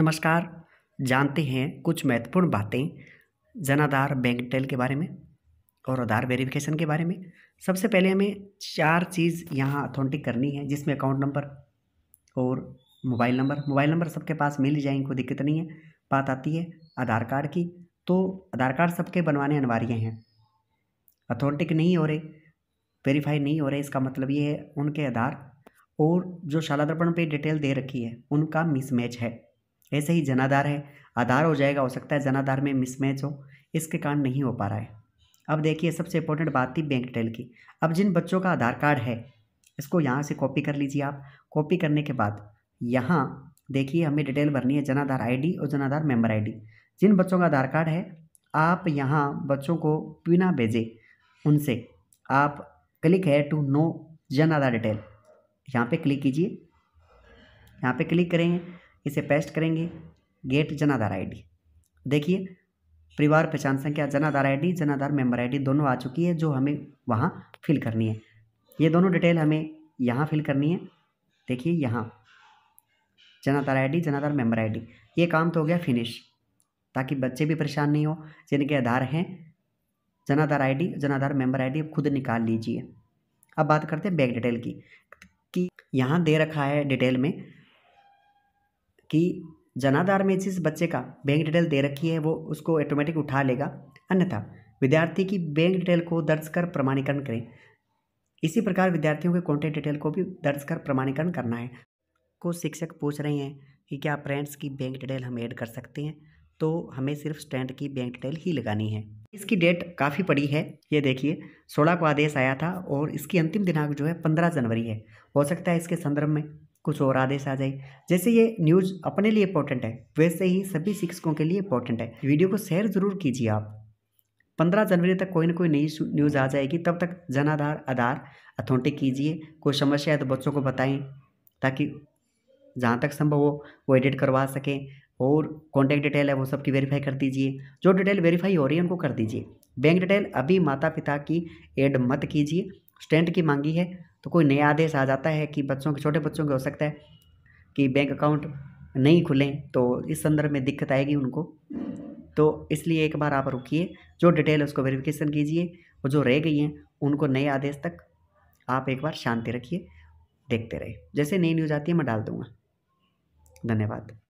नमस्कार जानते हैं कुछ महत्वपूर्ण बातें जनाधार बैंक डिटेल के बारे में और आधार वेरिफिकेशन के बारे में सबसे पहले हमें चार चीज़ यहाँ अथॉन्टिक करनी है जिसमें अकाउंट नंबर और मोबाइल नंबर मोबाइल नंबर सबके पास मिल जाएंगे कोई दिक्कत नहीं है बात आती है आधार कार्ड की तो आधार कार्ड सबके बनवाने अनिवार्य हैं अथॉन्टिक नहीं हो रहे वेरीफाई नहीं हो रहे इसका मतलब ये है उनके आधार और जो शाला दर्पण पे डिटेल दे रखी है उनका मिसमैच है ऐसे ही जनाधार है आधार हो जाएगा हो सकता है जनाधार में मिसमैच हो इसके कारण नहीं हो पा रहा है अब देखिए सबसे इंपॉर्टेंट बात थी बैंक डिटेल की अब जिन बच्चों का आधार कार्ड है इसको यहाँ से कॉपी कर लीजिए आप कॉपी करने के बाद यहाँ देखिए हमें डिटेल भरनी है जनाधार आईडी और जनाधार मेंबर आईडी जिन बच्चों का आधार कार्ड है आप यहाँ बच्चों को बिना भेजे उनसे आप क्लिक है टू नो जन आधार डिटेल यहाँ पे क्लिक कीजिए यहाँ पे क्लिक करेंगे इसे पेस्ट करेंगे गेट जनाधार आईडी देखिए परिवार पहचान संख्या जनाधार आईडी जनाधार मेंबर आईडी दोनों आ चुकी है जो हमें वहाँ फिल करनी है ये दोनों डिटेल हमें यहाँ फिल करनी है देखिए यहाँ जनाधार आईडी जनाधार मेंबर आईडी ये काम तो हो गया फिनिश ताकि बच्चे भी परेशान नहीं हो जिनके आधार हैं जनाधार आईडी जनाधार मेंबर आईडी खुद निकाल लीजिए अब बात करते हैं बैंक डिटेल की कि यहाँ दे रखा है डिटेल में कि जनाधार में जिस बच्चे का बैंक डिटेल दे रखी है वो उसको ऑटोमेटिक उठा लेगा अन्यथा विद्यार्थी की बैंक डिटेल को दर्ज कर प्रमाणीकरण करें इसी प्रकार विद्यार्थियों के कॉन्टैक्ट डिटेल को भी दर्ज कर प्रमाणीकरण करना है को शिक्षक पूछ रहे हैं कि क्या फ्रेंड्स की बैंक डिटेल हम ऐड कर सकते हैं तो हमें सिर्फ स्टैंड की बैंक डिटेल ही लगानी है इसकी डेट काफ़ी पड़ी है ये देखिए सोलह को आदेश आया था और इसकी अंतिम दिनांक जो है पंद्रह जनवरी है हो सकता है इसके संदर्भ में कुछ और आदेश आ जाए जैसे ये न्यूज़ अपने लिए इंपॉर्टेंट है वैसे ही सभी शिक्षकों के लिए इंपॉर्टेंट है वीडियो को शेयर ज़रूर कीजिए आप पंद्रह जनवरी तक कोई ना कोई नई न्यूज़ आ जाएगी तब तक जनाधार आधार अथॉरिटी कीजिए कोई समस्या है तो बच्चों को बताएं ताकि जहाँ तक संभव हो वो एडिट करवा सकें और कॉन्टैक्ट डिटेल है वो सबकी वेरीफाई कर दीजिए जो डिटेल वेरीफाई हो रही है उनको कर दीजिए बैंक डिटेल अभी माता पिता की एड मत कीजिए स्टैंड की मांगी है तो कोई नया आदेश आ जाता है कि बच्चों के छोटे बच्चों के हो सकता है कि बैंक अकाउंट नहीं खुलें तो इस संदर्भ में दिक्कत आएगी उनको तो इसलिए एक बार आप रुकिए जो डिटेल उसको वेरिफिकेशन कीजिए और जो रह गई हैं उनको नए आदेश तक आप एक बार शांति रखिए देखते रहे जैसे नई न्यूज़ आती है मैं डाल दूँगा धन्यवाद